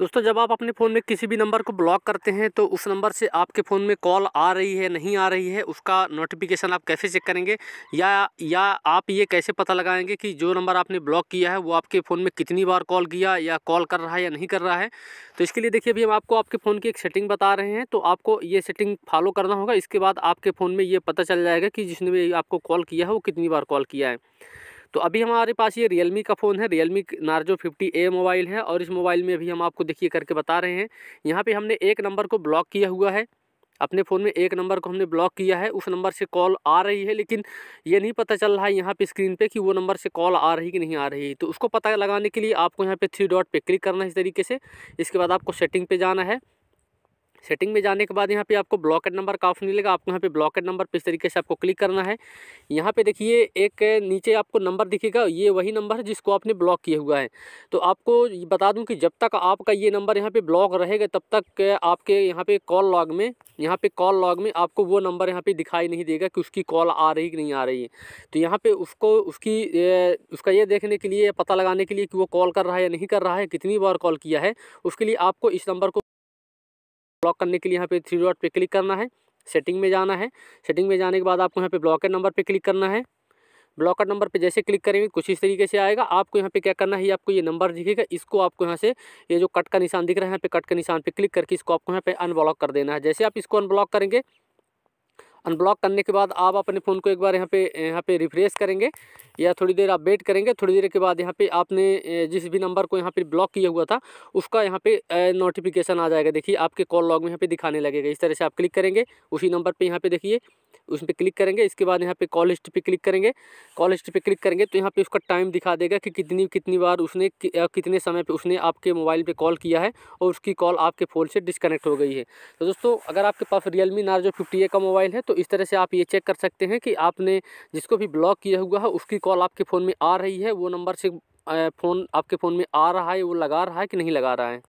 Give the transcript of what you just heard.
दोस्तों जब आप अपने फ़ोन में किसी भी नंबर को ब्लॉक करते हैं तो उस नंबर से आपके फ़ोन में कॉल आ रही है नहीं आ रही है उसका नोटिफिकेशन आप कैसे चेक करेंगे या या आप ये कैसे पता लगाएंगे कि जो नंबर आपने ब्लॉक किया है वो आपके फ़ोन में कितनी बार कॉल किया या कॉल कर रहा है या नहीं कर रहा है तो इसके लिए देखिए अभी हम आपको आपके फ़ोन की एक सेटिंग बता रहे हैं तो आपको ये सेटिंग फॉलो करना होगा इसके बाद आपके फ़ोन में ये पता चल जाएगा कि जिसने भी आपको कॉल किया है वो कितनी बार कॉल किया है तो अभी हमारे पास ये रियलमी का फ़ोन है Realme Narzo fifty A mobile है और इस मोबाइल में भी हम आपको देखिए करके बता रहे हैं यहाँ पर हमने एक नंबर को ब्लॉक किया हुआ है अपने फ़ोन में एक नंबर को हमने ब्लॉक किया है उस नंबर से कॉल आ रही है लेकिन ये नहीं पता चल रहा है यहाँ पे स्क्रीन पे कि वो नंबर से कॉल आ रही कि नहीं आ रही तो उसको पता लगाने के लिए आपको यहाँ पे थ्री डॉट पे क्लिक करना है इस तरीके से इसके बाद आपको सेटिंग पे जाना है सेटिंग में जाने के बाद यहाँ पे आपको ब्लॉकेट नंबर का ऑप्शन मिलेगा आपको यहाँ पे ब्लॉकेट नंबर पे इस तरीके से आपको क्लिक करना है यहाँ पे देखिए एक नीचे आपको नंबर दिखेगा ये वही नंबर है जिसको आपने ब्लॉक किया हुआ है तो आपको बता दूँ कि जब तक आपका ये नंबर यहाँ पर ब्लॉक रहेगा तब तक आपके यहाँ पर कॉल लॉग में यहाँ पर कॉल लॉग में आपको वो नंबर यहाँ पर दिखाई नहीं देगा कि उसकी कॉल आ रही कि नहीं आ रही है तो यहाँ पर उसको उसकी उसका ये देखने के लिए पता लगाने के लिए कि वो कॉल कर रहा है या नहीं कर रहा है कितनी बार कॉल किया है उसके लिए आपको इस नंबर को ब्लॉक करने के लिए यहाँ पे थ्री डॉट पे क्लिक करना है सेटिंग में जाना है सेटिंग में जाने के बाद आपको यहाँ पे ब्लॉकर नंबर पे क्लिक करना है ब्लॉकर नंबर पे जैसे क्लिक करेंगे कुछ इस तरीके से आएगा आपको यहाँ पे क्या करना है आपको ये नंबर दिखेगा इसको आपको यहाँ से ये जो कट का निशान दिख रहा है यहाँ पे कट के निशान पे क्लिक करके इसको आपको यहाँ पे अनब्लॉक कर देना है जैसे आप इसको अनब्लॉक करेंगे अनब्लॉक करने के बाद आप अपने फ़ोन को एक बार यहाँ पे यहाँ पे रिफ्रेश करेंगे या थोड़ी देर आप वेट करेंगे थोड़ी देर के बाद यहाँ पे आपने जिस भी नंबर को यहाँ पे ब्लॉक किया हुआ था उसका यहाँ पे नोटिफिकेशन आ जाएगा देखिए आपके कॉल लॉग में यहाँ पे दिखाने लगेगा इस तरह से आप क्लिक करेंगे उसी नंबर पर यहाँ पर देखिए उस पर क्लिक करेंगे इसके बाद यहाँ पे कॉल हिस्ट्री पे क्लिक करेंगे कॉल हिस्ट्री पे क्लिक करेंगे तो यहाँ पे उसका टाइम दिखा देगा कि कितनी कितनी बार उसने कि, कितने समय पे उसने आपके मोबाइल पे कॉल किया है और उसकी कॉल आपके फ़ोन से डिस्कनेक्ट हो गई है तो दोस्तों अगर आपके पास रियल मी नार्जो फिफ्टी का मोबाइल है तो इस तरह से आप ये चेक कर सकते हैं कि आपने जिसको भी ब्लॉक किया हुआ है उसकी कॉल आपके फ़ोन में आ रही है वो नंबर से फ़ोन आपके फ़ोन में आ रहा है वो लगा रहा है कि नहीं लगा रहा है